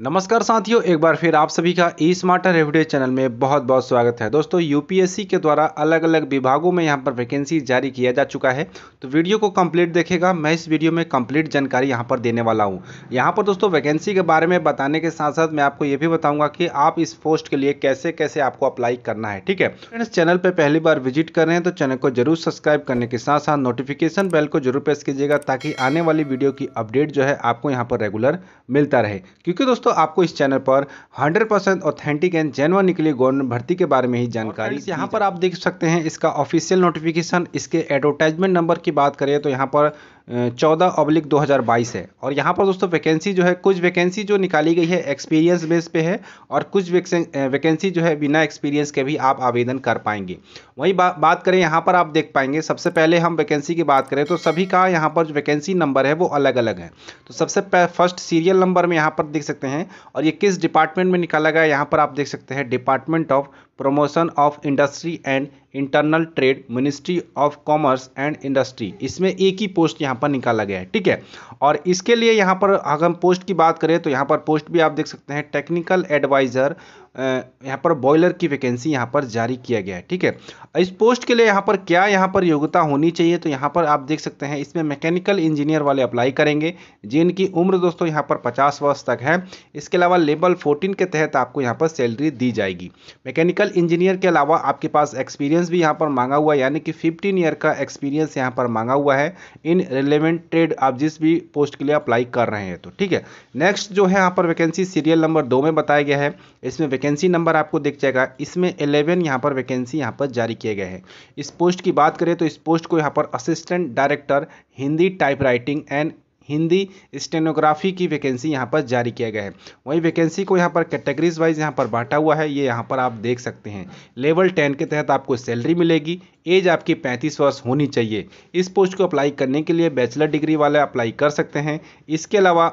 नमस्कार साथियों एक बार फिर आप सभी का ई स्मार्टर एवरीडे चैनल में बहुत बहुत स्वागत है दोस्तों यूपीएससी के द्वारा अलग अलग विभागों में यहां पर वैकेंसी जारी किया जा चुका है तो वीडियो को कंप्लीट देखेगा मैं इस वीडियो में कंप्लीट जानकारी यहां पर देने वाला हूं यहां पर दोस्तों वैकेंसी के बारे में बताने के साथ साथ मैं आपको ये भी बताऊँगा कि आप इस पोस्ट के लिए कैसे कैसे आपको अप्लाई करना है ठीक है फ्रेंड्स चैनल पर पहली बार विजिट कर रहे हैं तो चैनल को जरूर सब्सक्राइब करने के साथ साथ नोटिफिकेशन बेल को जरूर प्रेस कीजिएगा ताकि आने वाली वीडियो की अपडेट जो है आपको यहाँ पर रेगुलर मिलता रहे क्योंकि दोस्तों दोस्तों आपको इस चैनल पर 100 परसेंट ऑथेंटिक एंड जेनवन निकली गवर्नमेंट भर्ती के बारे में ही जानकारी यहाँ पर आप देख सकते हैं इसका ऑफिशियल नोटिफिकेशन इसके एडवर्टाइजमेंट नंबर की बात करें तो यहाँ पर चौदह अब्लिक दो हज़ार बाईस है और यहाँ पर दोस्तों वैकेंसी जो है कुछ वैकेंसी जो निकाली गई है एक्सपीरियंस बेस पे है और कुछ वैकेंसी जो है बिना एक्सपीरियंस के भी आप आवेदन कर पाएंगे वहीं बा, बात करें यहाँ पर आप देख पाएंगे सबसे पहले हम वैकेंसी की बात करें तो सभी का यहाँ पर जो वैकेंसी नंबर है वो अलग अलग है तो सबसे फर्स्ट सीरियल नंबर में यहाँ पर देख सकते हैं और ये किस डिपार्टमेंट में निकाला गया यहाँ पर आप देख सकते हैं Department of Promotion of Industry and Internal Trade Ministry of Commerce and Industry इसमें एक ही पोस्ट यहाँ पर निकाला गया है ठीक है और इसके लिए यहाँ पर अगर हम पोस्ट की बात करें तो यहाँ पर पोस्ट भी आप देख सकते हैं टेक्निकल एडवाइज़र यहाँ पर बॉयलर की वैकेंसी यहाँ पर जारी किया गया है ठीक है इस पोस्ट के लिए यहाँ पर क्या यहाँ पर योग्यता होनी चाहिए तो यहाँ पर आप देख सकते हैं इसमें मैकेनिकल इंजीनियर वाले अप्लाई करेंगे जिनकी उम्र दोस्तों यहाँ पर पचास वर्ष तक है इसके अलावा लेवल फोर्टीन के तहत आपको यहाँ पर सैलरी दी जाएगी मैकेनिकल इंजीनियर के अलावा आपके पास एक्सपीरियंस भी यहाँ पर मांगा हुआ है यानी कि फिफ्टीन ईयर का एक्सपीरियंस यहाँ पर मांगा हुआ है इन रिलेवेंट ट्रेड आप जिस भी पोस्ट के लिए अप्लाई कर रहे हैं तो ठीक है नेक्स्ट जो है यहाँ पर वैकेंसी सीरियल नंबर दो में बताया गया है इसमें वैकेंसी नंबर आपको दिख जाएगा इसमें एलेवन यहाँ पर वैकेंसी यहाँ पर जारी किए गए हैं इस पोस्ट की बात करें तो इस पोस्ट को यहाँ पर assistant director Hindi writing and Hindi stenography की वैकेंसी यहाँ पर जारी किया गया है वहीं वैकेंसी को यहाँ पर कैटेगरीज वाइज यहाँ पर बांटा हुआ है ये यहाँ पर आप देख सकते हैं लेवल टेन के तहत आपको सैलरी मिलेगी एज आपकी पैंतीस वर्ष होनी चाहिए इस पोस्ट को अप्लाई करने के लिए बैचलर डिग्री वाले अप्लाई कर सकते हैं इसके अलावा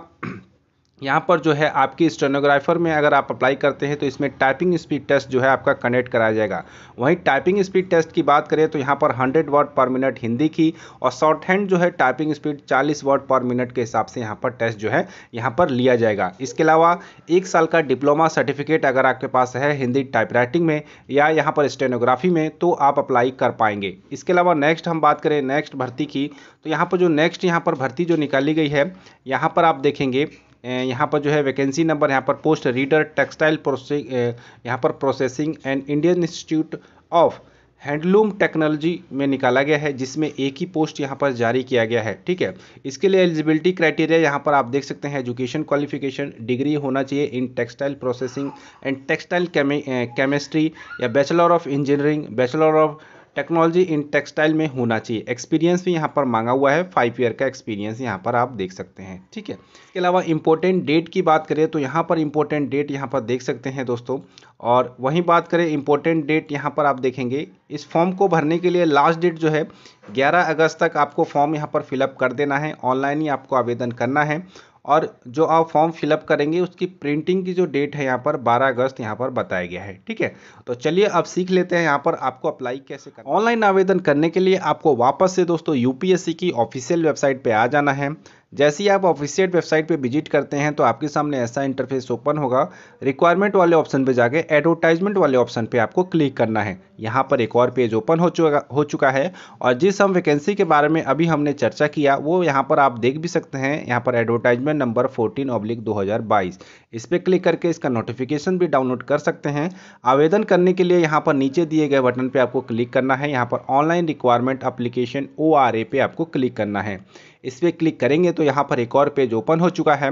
यहाँ पर जो है आपकी स्टेनोग्राफर में अगर आप अप्लाई करते हैं तो इसमें टाइपिंग स्पीड टेस्ट जो है आपका कनेक्ट कराया जाएगा वहीं टाइपिंग स्पीड टेस्ट की बात करें तो यहाँ पर 100 वर्ड पर मिनट हिंदी की और शॉर्ट हैंड जो है typing speed 40 word per minute के हिसाब से यहाँ पर टेस्ट जो है यहाँ पर लिया जाएगा इसके अलावा एक साल का डिप्लोमा सर्टिफिकेट अगर आपके पास है हिंदी टाइपराइटिंग में या यहाँ पर स्टेनोग्राफी में तो आप अप्लाई कर पाएंगे इसके अलावा नेक्स्ट हम बात करें नेक्स्ट भर्ती की तो यहाँ पर जो नेक्स्ट यहाँ पर भर्ती जो निकाली गई है यहाँ पर आप देखेंगे यहाँ पर जो है वैकेंसी नंबर यहाँ पर पोस्ट रीडर टेक्सटाइल प्रोसेसिंग यहाँ पर processing and Indian Institute of Handloom Technology में निकाला गया है जिसमें एक ही पोस्ट यहाँ पर जारी किया गया है ठीक है इसके लिए एलिजिबिलिटी क्राइटेरिया यहाँ पर आप देख सकते हैं एजुकेशन क्वालिफिकेशन डिग्री होना चाहिए in textile processing and textile chemistry या bachelor of engineering bachelor of technology in textile में होना चाहिए एक्सपीरियंस भी यहाँ पर मांगा हुआ है फाइव ईयर का एक्सपीरियंस यहाँ पर आप देख सकते हैं ठीक है इसके अलावा इंपॉर्टेंट डेट की बात करें तो यहाँ पर इंपॉर्टेंट डेट यहाँ पर देख सकते हैं दोस्तों और वहीं बात करें इंपॉर्टेंट डेट यहाँ पर आप देखेंगे इस फॉर्म को भरने के लिए लास्ट डेट जो है ग्यारह अगस्त तक आपको फॉर्म यहाँ पर फिलअप कर देना है ऑनलाइन ही आपको आवेदन करना है और जो आप फॉर्म फिलअप करेंगे उसकी प्रिंटिंग की जो डेट है यहाँ पर 12 अगस्त यहाँ पर बताया गया है ठीक है तो चलिए अब सीख लेते हैं यहाँ पर आपको अप्लाई कैसे करना ऑनलाइन आवेदन करने के लिए आपको वापस से दोस्तों यूपीएससी की ऑफिशियल वेबसाइट पर आ जाना है जैसे ही आप ऑफिशियल वेबसाइट पे विजिट करते हैं तो आपके सामने ऐसा इंटरफेस ओपन होगा रिक्वायरमेंट वाले ऑप्शन पे जाके एडवर्टाइजमेंट वाले ऑप्शन पे आपको क्लिक करना है यहाँ पर एक और पेज ओपन हो चुका हो चुका है और जिस हम वैकेंसी के बारे में अभी हमने चर्चा किया वो यहाँ पर आप देख भी सकते हैं यहाँ पर एडवर्टाइजमेंट नंबर फोर्टीन ऑब्लिक दो इस पर क्लिक करके इसका नोटिफिकेशन भी डाउनलोड कर सकते हैं आवेदन करने के लिए यहाँ पर नीचे दिए गए बटन पर आपको क्लिक करना है यहाँ पर ऑनलाइन रिक्वायरमेंट अप्लीकेशन ओ पे आपको क्लिक करना है इस पर क्लिक करेंगे तो यहाँ पर एक और पेज ओपन हो चुका है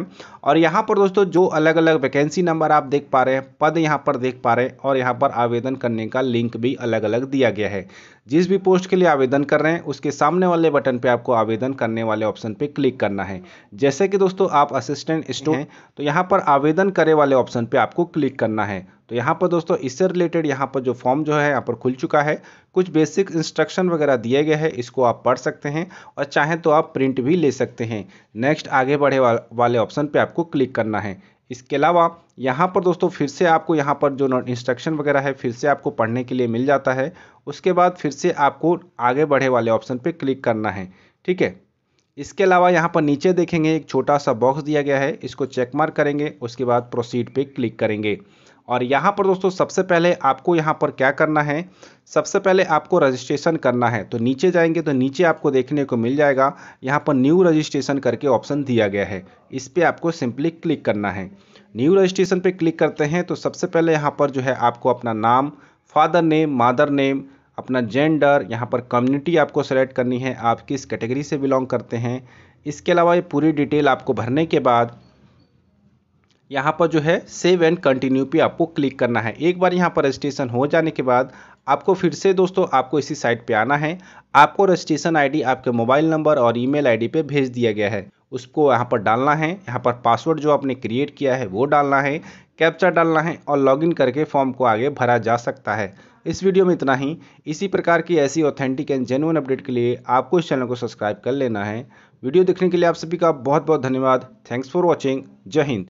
और यहाँ पर दोस्तों जो अलग अलग वैकेंसी नंबर आप देख पा रहे हैं पद यहाँ पर देख पा रहे हैं और यहाँ पर आवेदन करने का लिंक भी अलग अलग दिया गया है जिस भी पोस्ट के लिए आवेदन कर रहे हैं उसके सामने वाले बटन पे आपको आवेदन करने वाले ऑप्शन पे क्लिक करना है जैसे कि दोस्तों आप असिस्टेंट स्टोर हैं तो यहाँ पर आवेदन करे वाले ऑप्शन पे आपको क्लिक करना है तो यहाँ पर दोस्तों इससे रिलेटेड यहाँ पर जो फॉर्म जो है यहाँ पर खुल चुका है कुछ बेसिक इंस्ट्रक्शन वगैरह दिए गए हैं इसको आप पढ़ सकते हैं और चाहें तो आप प्रिंट भी ले सकते हैं नेक्स्ट आगे बढ़े वाले ऑप्शन पर आपको क्लिक करना है इसके अलावा यहाँ पर दोस्तों फिर से आपको यहाँ पर जो इंस्ट्रक्शन वगैरह है फिर से आपको पढ़ने के लिए मिल जाता है उसके बाद फिर से आपको आगे बढ़े वाले ऑप्शन पर क्लिक करना है ठीक है इसके अलावा यहाँ पर नीचे देखेंगे एक छोटा सा बॉक्स दिया गया है इसको चेक मार्क करेंगे उसके बाद प्रोसीड पे क्लिक करेंगे और यहाँ पर दोस्तों सबसे पहले आपको यहाँ पर क्या करना है सबसे पहले आपको रजिस्ट्रेशन करना है तो नीचे जाएंगे तो नीचे आपको देखने को मिल जाएगा यहाँ पर न्यू रजिस्ट्रेशन करके ऑप्शन दिया गया है इस पर आपको सिंपली क्लिक करना है न्यू रजिस्ट्रेशन पे क्लिक करते हैं तो सबसे पहले यहाँ पर जो है आपको अपना नाम फादर नेम मादर नेम अपना जेंडर यहाँ पर कम्युनिटी आपको सेलेक्ट करनी है आप किस कैटेगरी से बिलोंग करते हैं इसके अलावा ये पूरी डिटेल आपको भरने के बाद यहाँ पर जो है सेव एंड कंटिन्यू पे आपको क्लिक करना है एक बार यहाँ पर रजिस्ट्रेशन हो जाने के बाद आपको फिर से दोस्तों आपको इसी साइट पे आना है आपको रजिस्ट्रेशन आईडी आपके मोबाइल नंबर और ईमेल आईडी पे भेज दिया गया है उसको यहाँ पर डालना है यहाँ पर पासवर्ड जो आपने क्रिएट किया है वो डालना है कैप्चा डालना है और लॉगिन करके फॉर्म को आगे भरा जा सकता है इस वीडियो में इतना ही इसी प्रकार की ऐसी ऑथेंटिक एंड जेनुअन अपडेट के लिए आपको इस चैनल को सब्सक्राइब कर लेना है वीडियो देखने के लिए आप सभी का बहुत बहुत धन्यवाद थैंक्स फॉर वॉचिंग जय हिंद